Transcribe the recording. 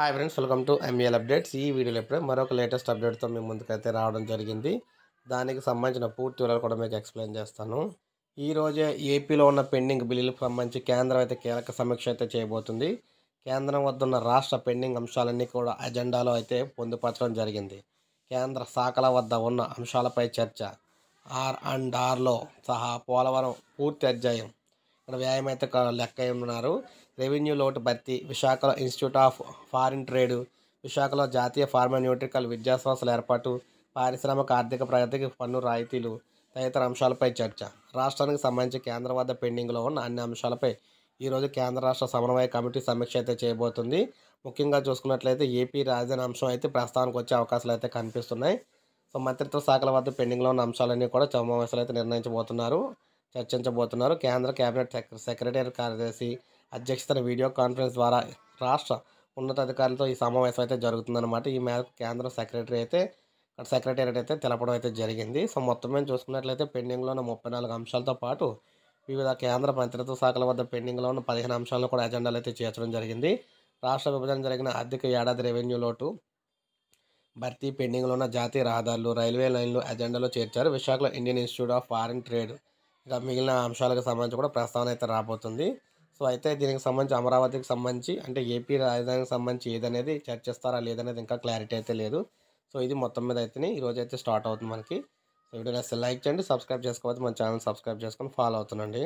hi friends welcome to MAL updates ఈ వీడియోలో ఇప్పుడే మరొక లేటెస్ట్ అప్డేట్తో మేము ముందుకైతే రావడం జరిగింది దానికి సంబంధించిన పూర్తి వివరాలు కూడా మీకు ఎక్స్ప్లెయిన్ చేస్తాను ఈరోజే ఏపీలో ఉన్న పెండింగ్ బిల్లులకు సంబంధించి కేంద్రం అయితే కీలక సమీక్ష అయితే చేయబోతుంది కేంద్రం వద్ద ఉన్న రాష్ట్ర పెండింగ్ అంశాలన్నీ కూడా అజెండాలో అయితే పొందుపరచడం జరిగింది కేంద్ర శాఖల వద్ద ఉన్న అంశాలపై చర్చ ఆర్ అండ్ ఆర్లో సహా పోలవరం పూర్తి అధ్యాయం మన వ్యాయామేత లెక్క ఉన్నారు రెవెన్యూ లోటు భర్తీ విశాఖలో ఇన్స్టిట్యూట్ ఆఫ్ ఫారిన్ ట్రేడ్ విశాఖలో జాతీయ ఫార్మాన్యూట్రికల్ విద్యా సంస్థల ఏర్పాటు పారిశ్రామిక ఆర్థిక ప్రగతికి పన్ను రాయితీలు తదితర అంశాలపై చర్చ రాష్ట్రానికి సంబంధించి కేంద్ర వద్ద పెండింగ్లో ఉన్న అన్ని అంశాలపై ఈరోజు కేంద్ర రాష్ట్ర సమన్వయ కమిటీ సమీక్ష అయితే చేయబోతుంది ముఖ్యంగా చూసుకున్నట్లయితే ఏపీ రాజధాని అంశం అయితే ప్రస్తావనకు వచ్చే అవకాశాలు అయితే కనిపిస్తున్నాయి సో మంత్రిత్వ శాఖల వద్ద పెండింగ్లో ఉన్న అంశాలన్నీ కూడా సమావేశాలు అయితే నిర్ణయించబోతున్నారు చర్చించబోతున్నారు కేంద్ర కేబినెట్ సెక్రటరీ కార్యదర్శి అధ్యక్షతన వీడియో కాన్ఫరెన్స్ ద్వారా రాష్ట్ర ఉన్నతాధికారులతో ఈ సమావేశం అయితే జరుగుతుందన్నమాట ఈ మేరకు కేంద్ర సెక్రటరీ అయితే సెక్రటేరియట్ అయితే తెలపడం అయితే జరిగింది సో మొత్తం మేము చూసుకున్నట్లయితే పెండింగ్లో ఉన్న ముప్పై నాలుగు అంశాలతో పాటు వివిధ కేంద్ర మంత్రిత్వ శాఖల వద్ద పెండింగ్లో ఉన్న పదిహేను అంశాలను కూడా ఎజెండాలు అయితే చేర్చడం జరిగింది రాష్ట్ర విభజన జరిగిన ఆర్థిక ఏడాది రెవెన్యూ లోటు భర్తీ పెండింగ్లో ఉన్న జాతీయ రహదారులు రైల్వే లైన్లు ఎజెండాలో చేర్చారు విశాఖలో Indian institute of foreign trade ఇక మిగిలిన అంశాలకు సంబంధించి కూడా ప్రస్తావన అయితే రాబోతుంది సో అయితే దీనికి సంబంధించి అమరావతికి సంబంధించి అంటే ఏపీ రాజధానికి సంబంధించి ఏదనేది చర్చిస్తారా లేదనేది ఇంకా క్లారిటీ అయితే లేదు సో ఇది మొత్తం మీద అయితేనే ఈరోజు అయితే స్టార్ట్ అవుతుంది మనకి సో వీడియో నచ్చితే లైక్ చేయండి సబ్స్క్రైబ్ చేసుకోవచ్చు మన ఛానల్ సబ్స్క్రైబ్ చేసుకొని ఫాలో అవుతుందండి